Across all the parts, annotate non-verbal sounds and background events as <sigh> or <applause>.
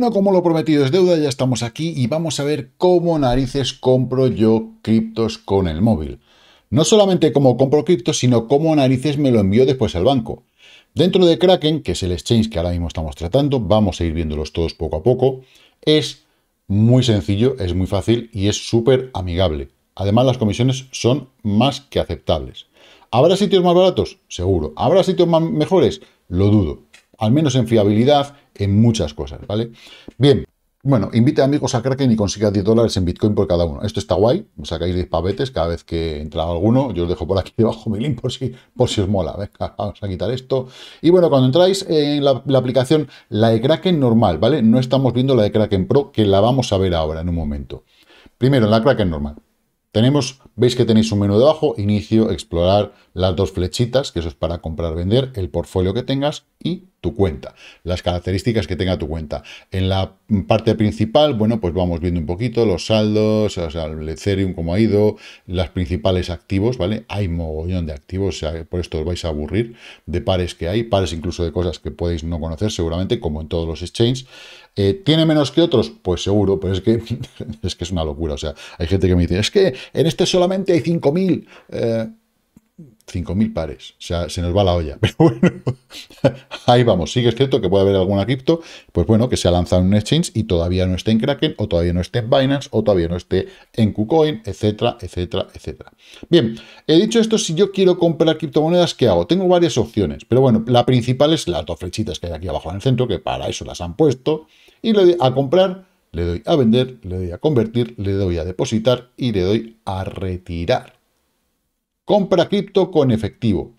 Bueno, como lo prometido es deuda, ya estamos aquí y vamos a ver cómo narices compro yo criptos con el móvil. No solamente cómo compro criptos, sino cómo narices me lo envío después al banco. Dentro de Kraken, que es el exchange que ahora mismo estamos tratando, vamos a ir viéndolos todos poco a poco, es muy sencillo, es muy fácil y es súper amigable. Además, las comisiones son más que aceptables. ¿Habrá sitios más baratos? Seguro. ¿Habrá sitios mejores? Lo dudo al menos en fiabilidad, en muchas cosas, ¿vale? Bien, bueno, invite a amigos a Kraken y consiga 10 dólares en Bitcoin por cada uno. Esto está guay, os sacáis 10 pavetes cada vez que entra alguno. Yo os dejo por aquí <laughs> debajo mi link por si, por si os mola. Venga, vamos a quitar esto. Y bueno, cuando entráis en la, aplicación, la de Kraken normal, ¿vale? No estamos viendo la de Kraken Pro, que la vamos a ver ahora en un momento. Primero, en la Kraken normal. Tenemos, veis que tenéis un menú debajo, inicio, explorar, las dos flechitas, que eso es para comprar, vender, el portfolio que tengas y tu cuenta, las características que tenga tu cuenta. En la parte principal, bueno, pues vamos viendo un poquito los saldos, o sea, el Ethereum cómo ha ido, las principales activos, ¿vale? Hay mogollón de activos, o sea, por esto os vais a aburrir de pares que hay, pares incluso de cosas que podéis no conocer seguramente, como en todos los exchanges. Eh, ¿Tiene menos que otros? Pues seguro, pero es que, <laughs> es que es una locura, o sea, hay gente que me dice, es que en este solamente hay 5.000... Eh, 5.000 pares. O sea, se nos va la olla. <laughs> Pero bueno, ahí vamos. que es cierto que puede haber alguna cripto, pues bueno, que se ha lanzado en un exchange y todavía no esté en Kraken, o todavía no esté en Binance, o todavía no esté en KuCoin, etcétera, etcétera, etcétera. Bien, he dicho esto, si yo quiero comprar criptomonedas, ¿qué hago? Tengo varias opciones, pero bueno, la principal es las dos flechitas que hay aquí abajo en el centro, que para eso las han puesto, y le doy a comprar, le doy a vender, le doy a convertir, le doy a depositar y le doy a retirar. Compra cripto con efectivo.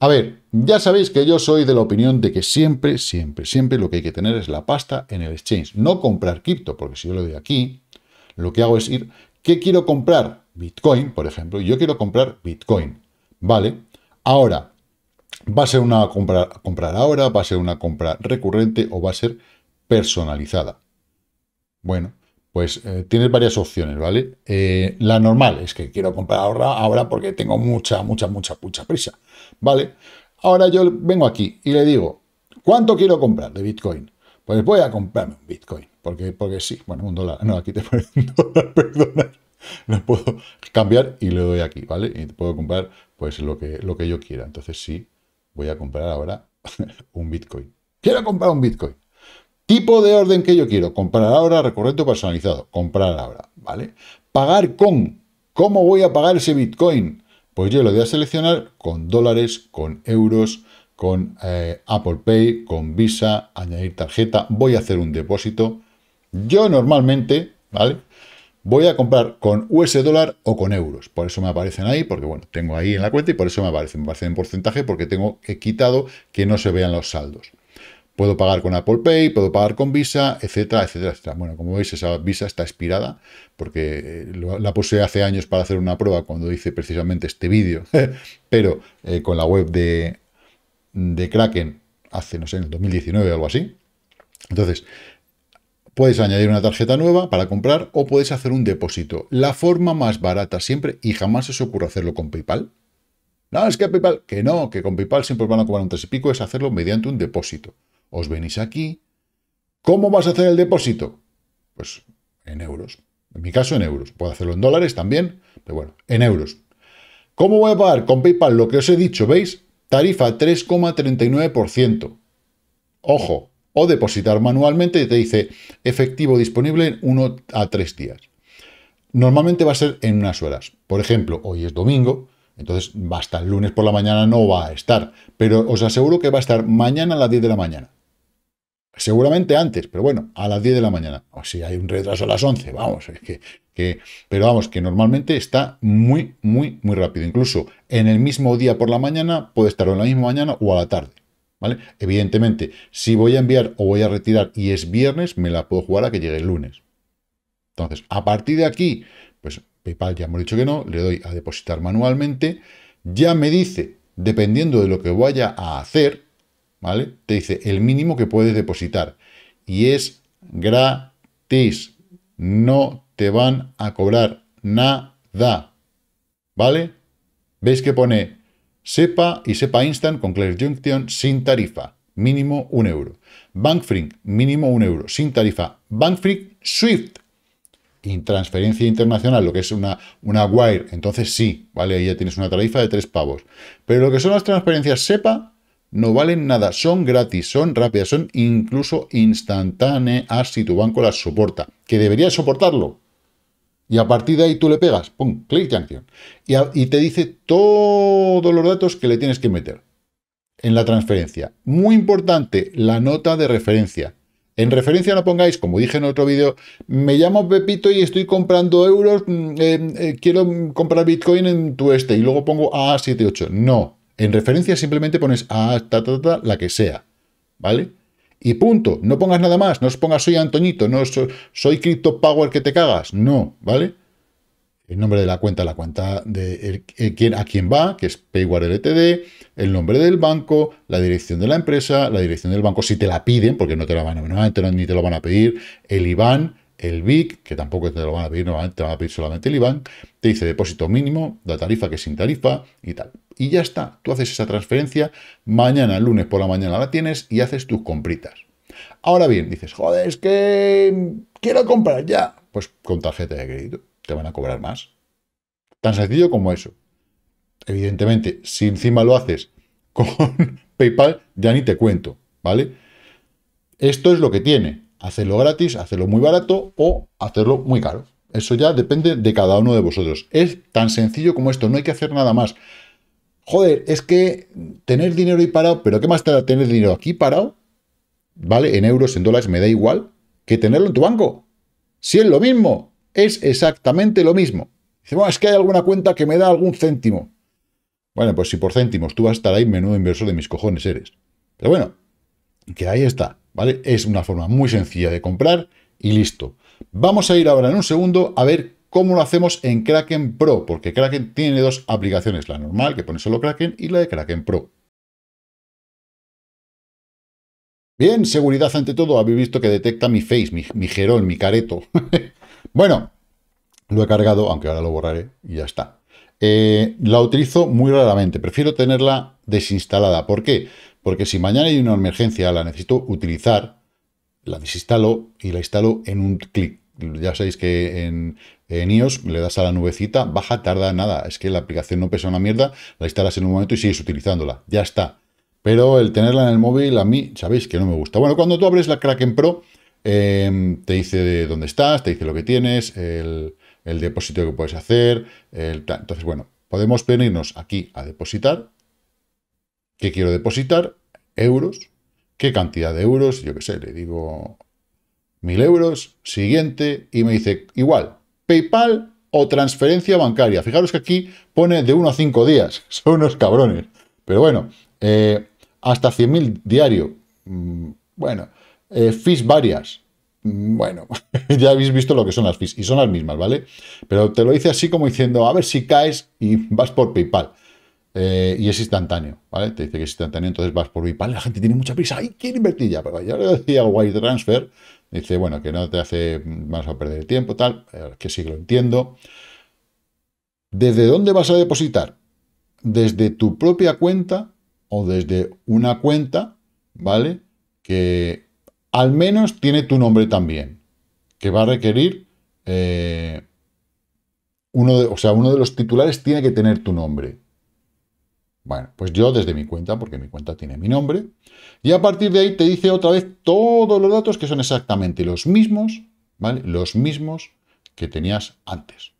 A ver, ya sabéis que yo soy de la opinión de que siempre, siempre, siempre lo que hay que tener es la pasta en el exchange. No comprar cripto, porque si yo lo doy aquí, lo que hago es ir, ¿qué quiero comprar? Bitcoin, por ejemplo. Yo quiero comprar Bitcoin. ¿Vale? Ahora, ¿va a ser una compra, comprar ahora? ¿Va a ser una compra recurrente o va a ser personalizada? Bueno, pues eh, tienes varias opciones, ¿vale? Eh, la normal es que quiero comprar ahora, ahora porque tengo mucha, mucha, mucha, mucha prisa, ¿vale? Ahora yo vengo aquí y le digo, ¿cuánto quiero comprar de Bitcoin? Pues voy a comprarme un Bitcoin, porque, porque sí, bueno, un dólar, no, aquí te pones un <laughs> dólar, perdona, puedo cambiar y le doy aquí, ¿vale? Y puedo comprar pues lo que, lo que yo quiera. Entonces sí, voy a comprar ahora <laughs> un Bitcoin. Quiero comprar un Bitcoin. Tipo de orden que yo quiero, comprar ahora, recurrente personalizado, comprar ahora, ¿vale? Pagar con, ¿cómo voy a pagar ese Bitcoin? Pues yo lo voy a seleccionar con dólares, con euros, con eh, Apple Pay, con Visa, añadir tarjeta, voy a hacer un depósito. Yo normalmente, ¿vale? Voy a comprar con US dólar o con euros. Por eso me aparecen ahí, porque bueno, tengo ahí en la cuenta y por eso me aparecen. Me aparecen en porcentaje porque tengo quitado que no se vean los saldos. Puedo pagar con Apple Pay, puedo pagar con Visa, etcétera, etcétera, Bueno, como veis, esa Visa está expirada porque eh, la puse hace años para hacer una prueba cuando hice precisamente este vídeo, <laughs> pero eh, con la web de, de Kraken hace, no sé, en el 2019 o algo así. Entonces, Puedes añadir una tarjeta nueva para comprar o puedes hacer un depósito. La forma más barata siempre y jamás os ocurre hacerlo con PayPal. No, es que PayPal, que no, que con PayPal siempre van a cobrar un tres y pico, es hacerlo mediante un depósito os venís aquí. ¿Cómo vas a hacer el depósito? Pues en euros. En mi caso, en euros. Puedo hacerlo en dólares también, pero bueno, en euros. ¿Cómo voy a pagar con PayPal lo que os he dicho? ¿Veis? Tarifa 3,39%. Ojo, o depositar manualmente y te dice efectivo disponible en 1 a 3 días. Normalmente va a ser en unas horas. Por ejemplo, hoy es domingo, entonces hasta el lunes por la mañana no va a estar, pero os aseguro que va a estar mañana a las 10 de la mañana. Seguramente antes, pero bueno, a las 10 de la mañana. O si hay un retraso a las 11, vamos, es que, que, Pero vamos, que normalmente está muy, muy, muy rápido. Incluso en el mismo día por la mañana, puede estar en la misma mañana o a la tarde. ¿Vale? Evidentemente, si voy a enviar o voy a retirar y es viernes, me la puedo jugar a que llegue el lunes. Entonces, a partir de aquí, pues PayPal ya hemos dicho que no, le doy a depositar manualmente. Ya me dice, dependiendo de lo que vaya a hacer, ¿vale? Te dice el mínimo que puedes depositar y es gratis. No te van a cobrar nada, ¿vale? ¿Veis que pone SEPA y SEPA Instant con Clear Junction sin tarifa? Mínimo un euro. Bankfring, mínimo un euro, sin tarifa. Bankfrink Swift, transferencia internacional, lo que es una, una wire, entonces sí, ¿vale? Ahí ya tienes una tarifa de tres pavos. Pero lo que son las transferencias SEPA, no valen nada, son gratis, son rápidas, son incluso instantáneas si tu banco las soporta, que debería soportarlo. Y a partir de ahí tú le pegas, pum, clic canción. Y, y te dice todos los datos que le tienes que meter en la transferencia. Muy importante, la nota de referencia. En referencia no pongáis, como dije en otro vídeo, me llamo Pepito y estoy comprando euros, mm, eh, eh, quiero comprar Bitcoin en tu este y luego pongo A78. No, en referencia simplemente pones a ta, la que sea, ¿vale? Y punto, no pongas nada más, no os pongas soy Antoñito, no soy, soy Crypto Power que te cagas, no, ¿vale? El nombre de la cuenta, la cuenta de a quién va, que es Payward LTD, el nombre del banco, la dirección de la empresa, la dirección del banco si te la piden, porque no te la van a normalmente ni te lo van a pedir, el IBAN, el BIC, que tampoco te lo van a pedir, normalmente te van a pedir solamente el IBAN, te dice depósito mínimo, la tarifa que es sin tarifa y tal. Y ya está, tú haces esa transferencia, mañana, lunes por la mañana la tienes y haces tus compritas. Ahora bien, dices, joder, es que quiero comprar ya. Pues con tarjeta de crédito te van a cobrar más. Tan sencillo como eso. Evidentemente, si encima lo haces <laughs> con PayPal, ya ni te cuento, ¿vale? Esto es lo que tiene. Hacerlo gratis, hacerlo muy barato o hacerlo muy caro. Eso ya depende de cada uno de vosotros. Es tan sencillo como esto, no hay que hacer nada más joder, es que tener dinero ahí parado, pero ¿qué más te da tener dinero aquí parado? ¿Vale? En euros, en dólares, me da igual que tenerlo en tu banco. Si es lo mismo, es exactamente lo mismo. Dice, bueno, es que hay alguna cuenta que me da algún céntimo. Bueno, pues si por céntimos tú vas a estar ahí, menudo inversor de mis cojones eres. Pero bueno, que ahí está, ¿vale? Es una forma muy sencilla de comprar y listo. Vamos a ir ahora en un segundo a ver ¿Cómo lo hacemos en Kraken Pro, porque Kraken tiene dos aplicaciones, la normal, que pone solo Kraken, y la de Kraken Pro. Bien, seguridad ante todo, habéis visto que detecta mi face, mi, Gerol, mi careto. <laughs> bueno, lo he cargado, aunque ahora lo borraré y ya está. Eh, la utilizo muy raramente, prefiero tenerla desinstalada. ¿Por qué? Porque si mañana hay una emergencia, la necesito utilizar, la desinstalo y la instalo en un clic ya sabéis que en, iOS le das a la nubecita, baja, tarda nada. Es que la aplicación no pesa una mierda, la instalas en un momento y sigues utilizándola. Ya está. Pero el tenerla en el móvil a mí, sabéis que no me gusta. Bueno, cuando tú abres la Kraken Pro, em, te dice de dónde estás, te dice lo que tienes, el, depósito que puedes hacer. Entonces, bueno, podemos venirnos aquí a depositar. ¿Qué quiero depositar? Euros. ¿Qué cantidad de euros? Yo qué sé, le digo mil euros, siguiente, y me dice, igual, PayPal o transferencia bancaria. Fijaros que aquí pone de 1 a 5 días, <laughs> son unos cabrones. Pero bueno, eh, hasta 100.000 diario, mm, bueno, eh, varias, mm, bueno, <laughs> ya habéis visto lo que son las fees, y son las mismas, ¿vale? Pero te lo dice así como diciendo, a ver si caes y <laughs> vas por PayPal. Eh, y es instantáneo, ¿vale? Te dice que es instantáneo, entonces vas por PayPal, la gente tiene mucha prisa, ¡ay, quiere invertir ya! Pero ya lo decía Wire Transfer, dice, bueno, que no te hace, más a perder tiempo, tal, eh, que sí lo entiendo. ¿Desde dónde vas a depositar? Desde tu propia cuenta o desde una cuenta, ¿vale? Que al menos tiene tu nombre también, que va a requerir... Eh, uno de, o sea, uno de los titulares tiene que tener tu nombre. Bueno, pues yo desde mi cuenta, porque mi cuenta tiene mi nombre, y a partir de ahí te dice otra vez todos los datos que son exactamente los mismos, ¿vale? Los mismos que tenías antes.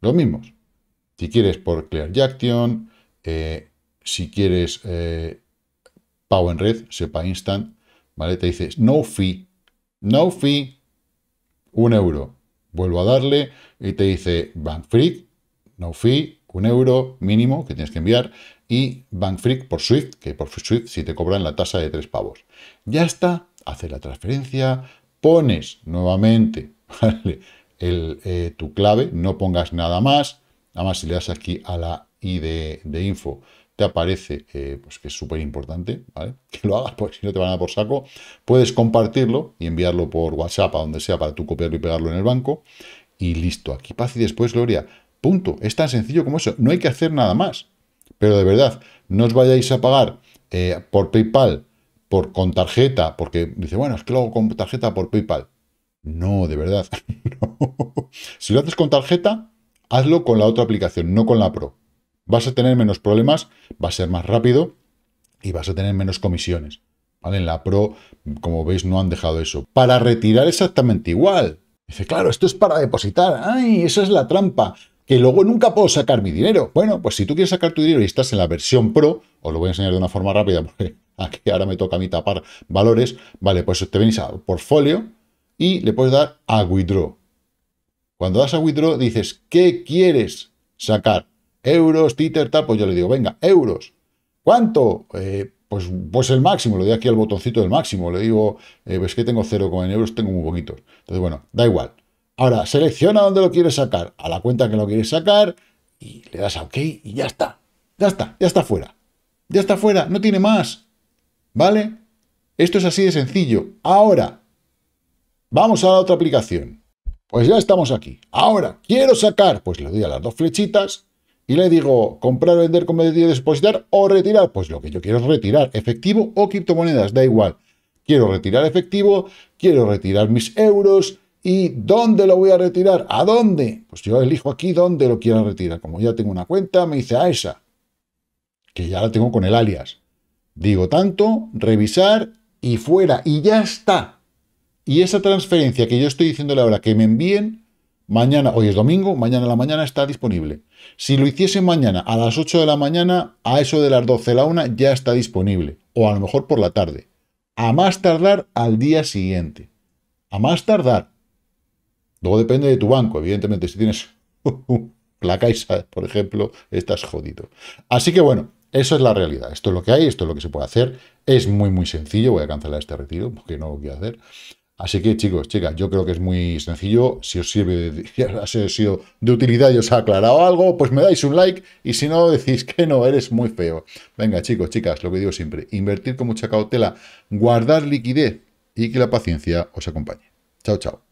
Los mismos. Si quieres por ClearJaction, eh, si quieres eh, pago en red, sepa instant, ¿vale? Te dice no fee, no fee, un euro. Vuelvo a darle y te dice bank free, no fee, un euro mínimo que tienes que enviar y Bankfreak por Swift, que por Swift si te cobran la tasa de tres pavos. Ya está, hace la transferencia, pones nuevamente <laughs> El, eh, tu clave, no pongas nada más. nada más si le das aquí a la ID de, info, te aparece, eh, pues que es súper importante, ¿vale? <laughs> Que lo hagas, porque si no te van a dar por saco. Puedes compartirlo y enviarlo por WhatsApp a donde sea para tú copiarlo y pegarlo en el banco. Y listo, aquí paz y después, Gloria. Punto. Es tan sencillo como eso. No hay que hacer nada más. Pero de verdad, no os vayáis a pagar eh, por PayPal, por con tarjeta, porque dice, bueno, es que lo hago con tarjeta por PayPal. No, de verdad. <laughs> Si lo haces con tarjeta, hazlo con la otra aplicación, no con la Pro. Vas a tener menos problemas, va a ser más rápido y vas a tener menos comisiones. ¿Vale? En la Pro, como veis, no han dejado eso. Para retirar exactamente igual. Dice, claro, esto es para depositar. ¡Ay, esa es la trampa! que luego nunca puedo sacar mi dinero. Bueno, pues si tú quieres sacar tu dinero y estás en la versión Pro, os lo voy a enseñar de una forma rápida porque <laughs> aquí ahora me toca a mí tapar valores, vale, pues te venís a portfolio y le puedes dar a withdraw. Cuando das a withdraw dices, ¿qué quieres sacar? Euros, títer, tal, pues yo le digo, venga, euros. ¿Cuánto? Eh, pues, pues el máximo, le doy aquí al botoncito del máximo, le digo, eh, pues que tengo cero con euros, tengo muy poquitos. Entonces, bueno, da igual. Ahora, selecciona dónde lo quieres sacar, a la cuenta que lo quieres sacar, y le das a OK y ya está. Ya está, ya está fuera. Ya está fuera, no tiene más. ¿Vale? Esto es así de sencillo. Ahora, vamos a la otra aplicación. Pues ya estamos aquí. Ahora, quiero sacar. Pues le doy a las dos flechitas y le digo comprar, vender, convertir, depositar o retirar. Pues lo que yo quiero es retirar efectivo o criptomonedas, da igual. Quiero retirar efectivo, quiero retirar mis euros, ¿Y dónde lo voy a retirar? ¿A dónde? Pues yo elijo aquí dónde lo quiero retirar. Como ya tengo una cuenta, me dice a esa, que ya la tengo con el alias. Digo tanto, revisar y fuera. Y ya está. Y esa transferencia que yo estoy diciéndole ahora que me envíen, mañana, hoy es domingo, mañana a la mañana está disponible. Si lo hiciese mañana a las 8 de la mañana, a eso de las 12 de la una ya está disponible. O a lo mejor por la tarde. A más tardar al día siguiente. A más tardar. Luego depende de tu banco, evidentemente. Si tienes <laughs> la Caixa, por ejemplo, estás jodido. Así que bueno, eso es la realidad. Esto es lo que hay, esto es lo que se puede hacer. Es muy, muy sencillo. Voy a cancelar este retiro porque no lo quiero hacer. Así que chicos, chicas, yo creo que es muy sencillo. Si os sirve, de, <laughs> sido de utilidad y os ha aclarado algo, pues me dais un like y si no decís que no, eres muy feo. Venga chicos, chicas, lo que digo siempre, invertir con mucha cautela, guardar liquidez y que la paciencia os acompañe. Chao, chao.